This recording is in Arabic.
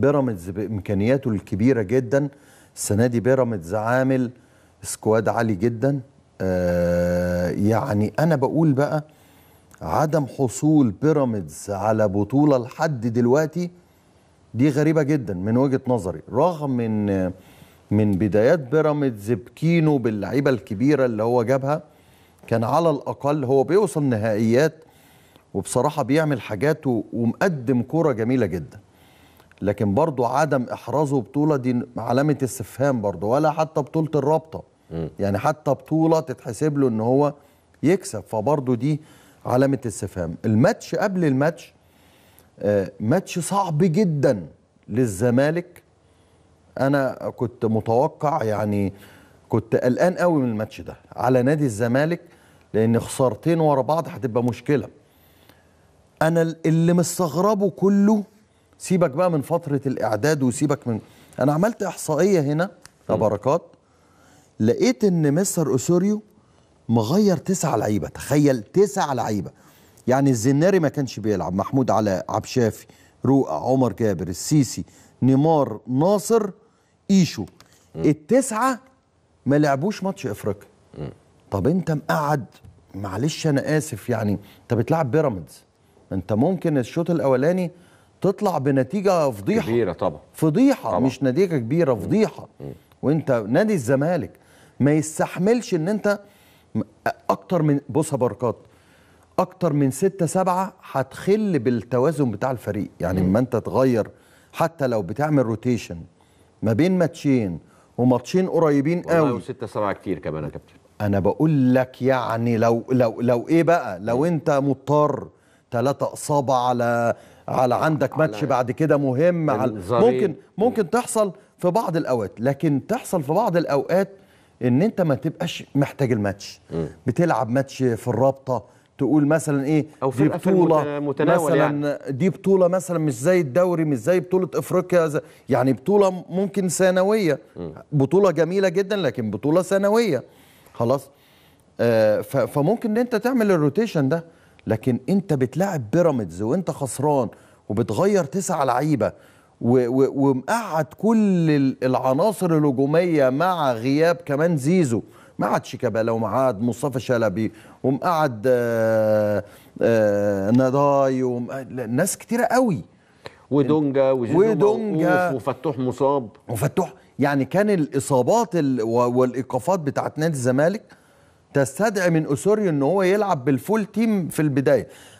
بيراميدز بامكانياته الكبيره جدا السنه دي بيراميدز عامل سكواد عالي جدا آه يعني انا بقول بقى عدم حصول بيراميدز على بطوله لحد دلوقتي دي غريبه جدا من وجهه نظري رغم ان من بدايات بيراميدز بكينو باللعيبه الكبيره اللي هو جابها كان على الاقل هو بيوصل نهائيات وبصراحه بيعمل حاجات ومقدم كوره جميله جدا لكن برضو عدم إحرازه بطولة دي علامة استفهام برضو ولا حتى بطولة الرابطة يعني حتى بطولة تتحسب له إن هو يكسب فبرضو دي علامة استفهام الماتش قبل الماتش آه ماتش صعب جدا للزمالك أنا كنت متوقع يعني كنت قلقان قوي من الماتش ده على نادي الزمالك لأن خسارتين ورا بعض هتبقى مشكلة أنا اللي مستغربه كله سيبك بقى من فتره الاعداد وسيبك من انا عملت احصائيه هنا يا بركات لقيت ان مستر اوسوريو مغير تسع لعيبه تخيل تسع لعيبه يعني الزناري ما كانش بيلعب محمود علاء عبد الشافي رؤى عمر جابر السيسي نيمار ناصر ايشو التسعه ما لعبوش ماتش افريقيا طب انت مقعد معلش انا اسف يعني انت بتلعب بيراميدز انت ممكن الشوط الاولاني تطلع بنتيجه فضيحه كبيره طبعا فضيحه طبعا. مش نتيجه كبيره فضيحه وانت نادي الزمالك ما يستحملش ان انت اكتر من بص بركات اكتر من ستة سبعة هتخل بالتوازن بتاع الفريق يعني اما انت تغير حتى لو بتعمل روتيشن ما بين ماتشين وماتشين قريبين قوي ستة سبعة كتير كمان يا كابتن انا بقول لك يعني لو لو لو ايه بقى لو انت مضطر ثلاثة اصابة على على عندك ماتش بعد كده مهم على ممكن ممكن تحصل في بعض الاوقات لكن تحصل في بعض الاوقات ان انت ما تبقاش محتاج الماتش م. بتلعب ماتش في الرابطه تقول مثلا ايه أو دي بطوله مثلا يعني. دي بطوله مثلا مش زي الدوري مش زي بطوله افريقيا يعني بطوله ممكن ثانويه بطوله جميله جدا لكن بطوله ثانويه خلاص آه فممكن ان انت تعمل الروتيشن ده لكن انت بتلاعب بيراميدز وانت خسران وبتغير تسع لعيبه ومقعد كل العناصر الهجوميه مع غياب كمان زيزو مقعد شيكابالا ومقعد مصطفى شلبي ومقعد آه، آه، نداي ناس كتيره قوي ودونجا ودونجا وفتوح مصاب وفتوح يعني كان الاصابات والايقافات بتاعت نادي الزمالك تستدعي من اسوريو أنه هو يلعب بالفول تيم في البداية